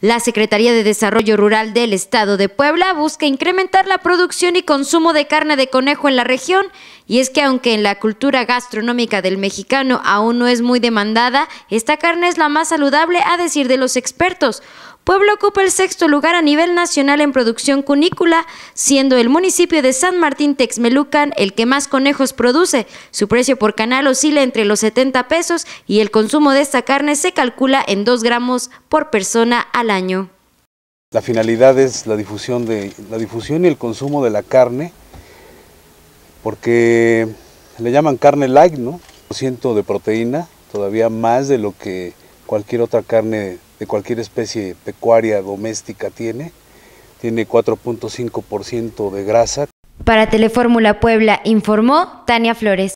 La Secretaría de Desarrollo Rural del Estado de Puebla busca incrementar la producción y consumo de carne de conejo en la región y es que aunque en la cultura gastronómica del mexicano aún no es muy demandada, esta carne es la más saludable a decir de los expertos. Pueblo ocupa el sexto lugar a nivel nacional en producción cunícola, siendo el municipio de San Martín Texmelucan el que más conejos produce. Su precio por canal oscila entre los 70 pesos y el consumo de esta carne se calcula en 2 gramos por persona al año. La finalidad es la difusión, de, la difusión y el consumo de la carne porque le llaman carne light, ¿no? ciento de proteína, todavía más de lo que cualquier otra carne de cualquier especie pecuaria doméstica tiene. Tiene 4.5% de grasa. Para Telefórmula Puebla informó Tania Flores.